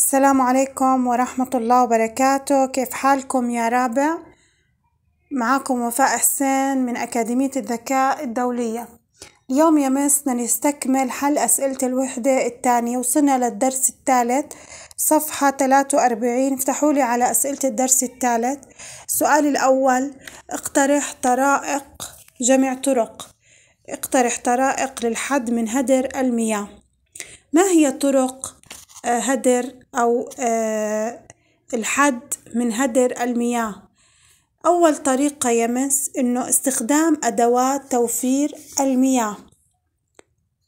السلام عليكم ورحمة الله وبركاته كيف حالكم يا رابع؟ معاكم وفاء حسين من أكاديمية الذكاء الدولية اليوم يا مس نستكمل حل أسئلة الوحدة الثانية وصلنا للدرس الثالث صفحة 43 افتحوا لي على أسئلة الدرس الثالث السؤال الأول اقترح طرائق جمع طرق اقترح طرائق للحد من هدر المياه ما هي طرق آه، هدر أو آه، الحد من هدر المياه أول طريقة يمس إنه استخدام أدوات توفير المياه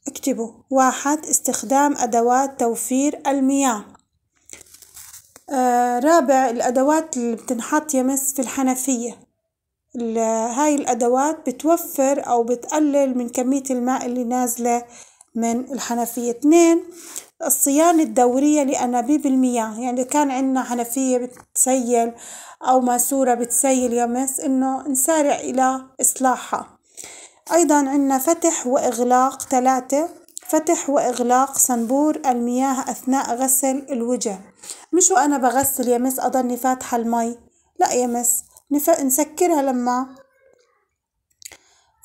اكتبوا واحد استخدام أدوات توفير المياه آه رابع الأدوات اللي بتنحط يمس في الحنفية هاي الأدوات بتوفر أو بتقلل من كمية الماء اللي نازلة من الحنفية اثنين الصيانة الدورية لأنابيب المياه يعني إذا كان عندنا حنفية بتسيل أو ماسورة بتسيل يمس إنه نسارع إلى إصلاحها أيضا عندنا فتح وإغلاق ثلاثة فتح وإغلاق صنبور المياه أثناء غسل الوجه مش وأنا بغسل يمس أضلني فاتحة المي لا يمس نف... نسكرها لما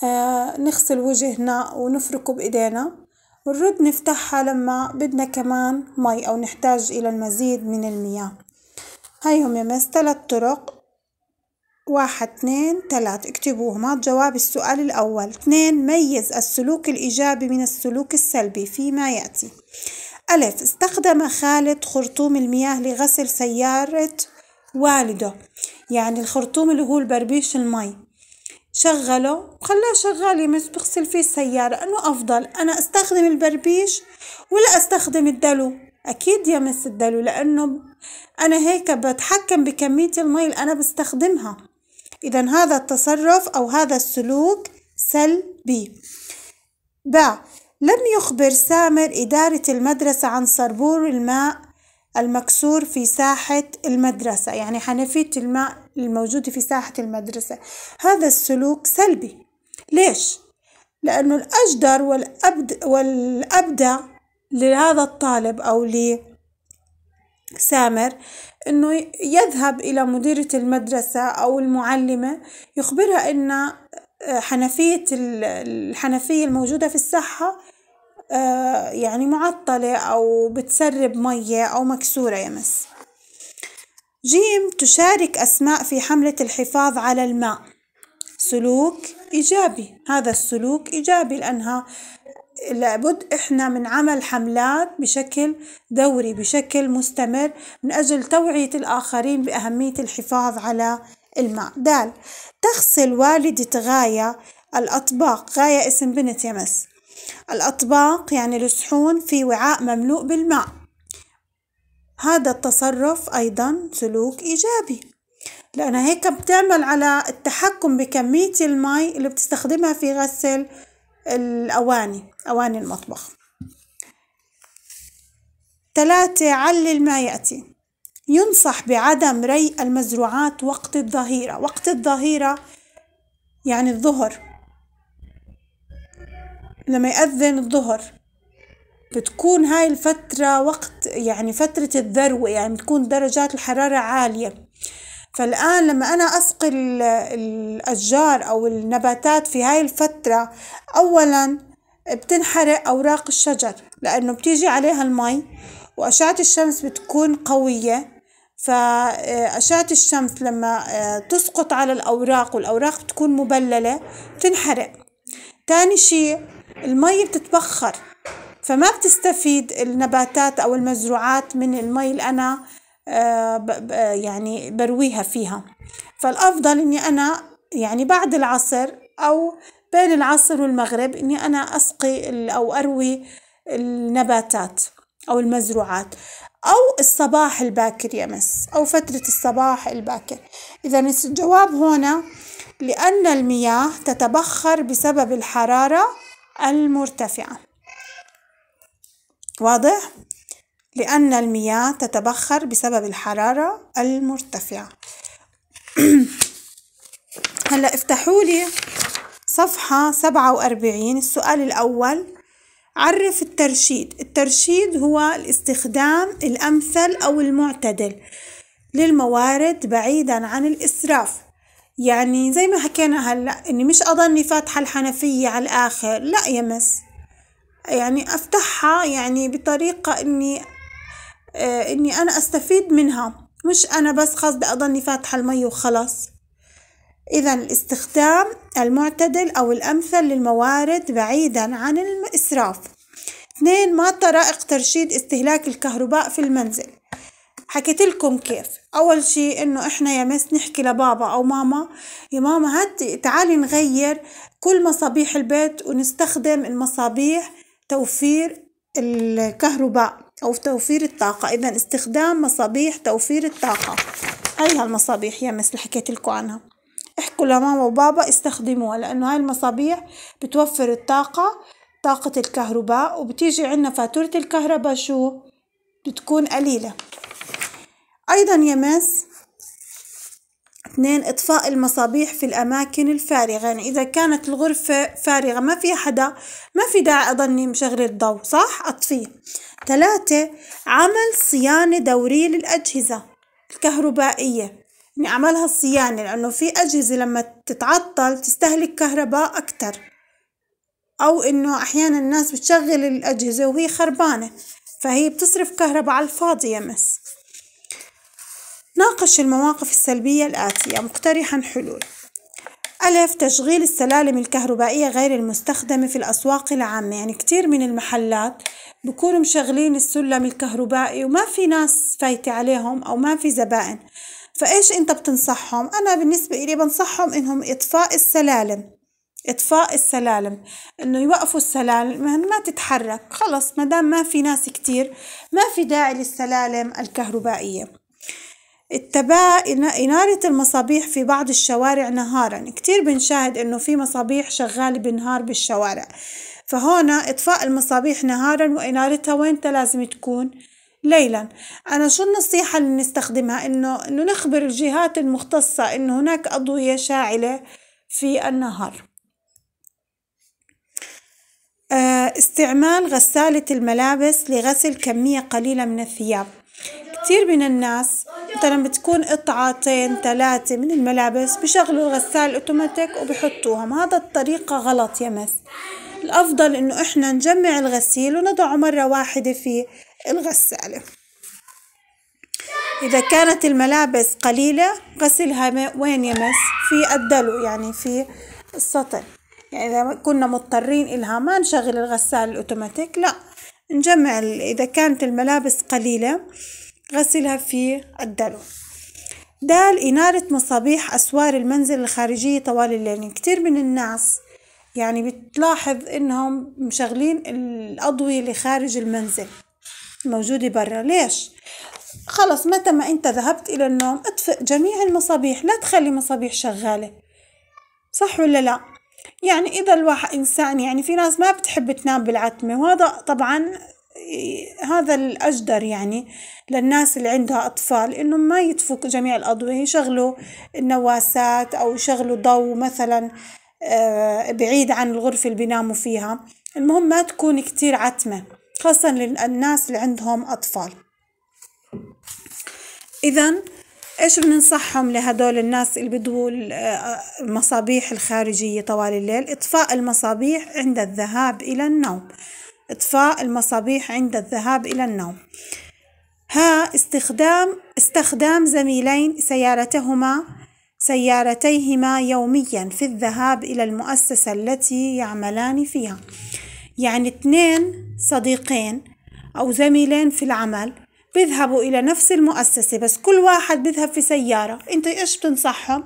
آه نغسل وجهنا ونفركه بإيدينا بنرد نفتحها لما بدنا كمان مي أو نحتاج إلى المزيد من المياه هاي هم يمس تلات طرق واحد اثنين تلات هاد جواب السؤال الأول اثنين ميز السلوك الإيجابي من السلوك السلبي فيما يأتي ألف استخدم خالد خرطوم المياه لغسل سيارة والده يعني الخرطوم اللي هو البربيش المي شغله وخلاه شغال يمس بغسل فيه السيارة أنه أفضل أنا أستخدم البربيش ولا أستخدم الدلو أكيد يمس الدلو لأنه أنا هيك بتحكم بكمية المي اللي أنا بستخدمها إذا هذا التصرف أو هذا السلوك سلبي باع لم يخبر سامر إدارة المدرسة عن صربور الماء المكسور في ساحة المدرسة يعني حنفية الماء الموجودة في ساحة المدرسة هذا السلوك سلبي ليش؟ لأنه الأجدر والأبد والأبدع لهذا الطالب أو لسامر أنه يذهب إلى مديرة المدرسة أو المعلمة يخبرها أن حنفية الحنفية الموجودة في الساحة آه، يعني معطلة أو بتسرب مية أو مكسورة يمس جيم تشارك أسماء في حملة الحفاظ على الماء سلوك إيجابي هذا السلوك إيجابي لأنها لابد إحنا من عمل حملات بشكل دوري بشكل مستمر من أجل توعية الآخرين بأهمية الحفاظ على الماء دال تغسل والدة غاية الأطباق غاية اسم بنت يمس الأطباق يعني الصحون في وعاء مملوء بالماء هذا التصرف أيضا سلوك إيجابي لأنها هيك بتعمل على التحكم بكمية المي اللي بتستخدمها في غسل الأواني أواني المطبخ ثلاثة علل ما يأتي ينصح بعدم ري المزروعات وقت الظهيرة وقت الظهيرة يعني الظهر لما يأذن الظهر بتكون هاي الفترة وقت يعني فترة الذروة يعني بتكون درجات الحرارة عالية فالآن لما أنا أسقي الأشجار أو النباتات في هاي الفترة أولا بتنحرق أوراق الشجر لأنه بتيجي عليها المي وأشعة الشمس بتكون قوية فأشعة آه، الشمس لما آه، تسقط على الأوراق والأوراق بتكون مبللة بتنحرق تاني شيء المي بتتبخر فما بتستفيد النباتات أو المزروعات من المي اللي أنا آه، يعني برويها فيها فالأفضل إني أنا يعني بعد العصر أو بين العصر والمغرب إني أنا أسقي أو أروي النباتات أو المزروعات أو الصباح الباكر يمس أو فترة الصباح الباكر إذا الجواب هنا لأن المياه تتبخر بسبب الحرارة المرتفعة واضح؟ لأن المياه تتبخر بسبب الحرارة المرتفعة هلأ افتحوا لي صفحة سبعة وأربعين السؤال الأول عرف الترشيد الترشيد هو الاستخدام الأمثل أو المعتدل للموارد بعيدا عن الإسراف يعني زي ما حكينا هلا اني مش اضلني فاتحة الحنفية على الاخر لا يا مس يعني افتحها يعني بطريقة اني آه اني انا استفيد منها مش انا بس قصدي اضلني فاتحة المي وخلص إذا الاستخدام المعتدل أو الأمثل للموارد بعيدا عن الإسراف اثنين ما طرائق ترشيد استهلاك الكهرباء في المنزل حكيت لكم كيف اول شيء انه احنا يا مس نحكي لبابا او ماما يا ماما هات تعالي نغير كل مصابيح البيت ونستخدم المصابيح توفير الكهرباء او توفير الطاقة اذا استخدام مصابيح توفير الطاقة هاي هالمصابيح يا مس اللي حكيت لكم عنها احكوا لماما وبابا استخدموها لانه هاي المصابيح بتوفر الطاقة طاقة الكهرباء وبتيجي عنا فاتورة الكهرباء شو بتكون قليلة أيضا يمس اثنين إطفاء المصابيح في الأماكن الفارغة يعني إذا كانت الغرفة فارغة ما فيها حدا ما في داعي أضلني مشغل الضوء صح أطفيه ثلاثة عمل صيانة دورية للأجهزة الكهربائية يعني أعملها الصيانة لأنه في أجهزة لما تتعطل تستهلك كهرباء أكتر أو إنه أحيانا الناس بتشغل الأجهزة وهي خربانة فهي بتصرف كهرباء على الفاضي يمس ناقش المواقف السلبية الآتية مقترحا حلول ألف تشغيل السلالم الكهربائية غير المستخدمة في الأسواق العامة يعني كتير من المحلات بكونوا مشغلين السلم الكهربائي وما في ناس فايتة عليهم أو ما في زبائن فإيش أنت بتنصحهم؟ أنا بالنسبة إلي بنصحهم إنهم إطفاء السلالم إطفاء السلالم إنه يوقفوا السلالم يعني ما تتحرك خلص دام ما في ناس كتير ما في داعي للسلالم الكهربائية اتباع إنارة المصابيح في بعض الشوارع نهارا كتير بنشاهد إنه في مصابيح شغالة بالنهار بالشوارع فهنا إطفاء المصابيح نهارا وإنارتها وين لازم تكون ليلا أنا شو النصيحة اللي نستخدمها إنه إنه نخبر الجهات المختصة إنه هناك أضوية شاعلة في النهار آه، استعمال غسالة الملابس لغسل كمية قليلة من الثياب كتير من الناس مثلا بتكون قطعتين ثلاثة من الملابس بشغلوا الغسالة اوتوماتيك وبحطوهم هذا الطريقة غلط يا مس الأفضل إنه إحنا نجمع الغسيل ونضعه مرة واحدة في الغسالة إذا كانت الملابس قليلة غسلها وين يمس في الدلو يعني في السطل يعني إذا كنا مضطرين إلها ما نشغل الغسالة الأوتوماتيك لا نجمع إذا كانت الملابس قليلة غسلها في الدلو د إنارة مصابيح أسوار المنزل الخارجية طوال الليل يعني كتير من الناس يعني بتلاحظ إنهم مشغلين الأضوية اللي خارج المنزل موجودة برا ليش؟ خلص متى ما أنت ذهبت إلى النوم اطفئ جميع المصابيح لا تخلي مصابيح شغالة صح ولا لا؟ يعني إذا الواحد إنسان يعني في ناس ما بتحب تنام بالعتمة وهذا طبعا هذا الأجدر يعني للناس اللي عندها أطفال إنهم ما يطفوا جميع الأضوية يشغلوا النواسات أو يشغلوا ضوء مثلا آه، بعيد عن الغرفة اللي بيناموا فيها المهم ما تكون كتير عتمة خاصة للناس اللي عندهم أطفال إذا إيش بننصحهم لهدول الناس اللي بدو آه، المصابيح الخارجية طوال الليل إطفاء المصابيح عند الذهاب إلى النوم إطفاء المصابيح عند الذهاب إلى النوم ها استخدام استخدام زميلين سيارتهما سيارتيهما يوميا في الذهاب إلى المؤسسة التي يعملان فيها يعني اثنين صديقين أو زميلين في العمل بيذهبوا إلى نفس المؤسسة بس كل واحد بيذهب في سيارة أنت إيش بتنصحهم؟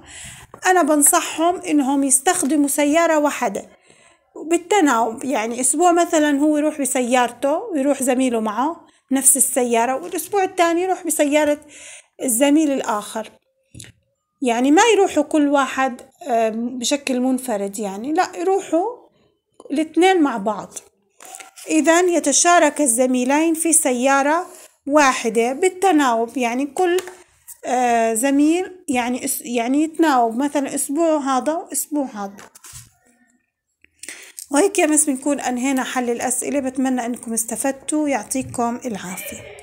أنا بنصحهم إنهم يستخدموا سيارة واحدة بالتناوب يعني اسبوع مثلا هو يروح بسيارته ويروح زميله معه نفس السيارة والاسبوع الثاني يروح بسيارة الزميل الاخر يعني ما يروحوا كل واحد بشكل منفرد يعني لا يروحوا الاثنين مع بعض اذا يتشارك الزميلين في سيارة واحدة بالتناوب يعني كل آه، زميل يعني يعني يتناوب مثلا اسبوع هذا واسبوع هذا وهيك يا مس بنكون أنهينا حل الأسئلة بتمنى أنكم استفدتوا يعطيكم العافية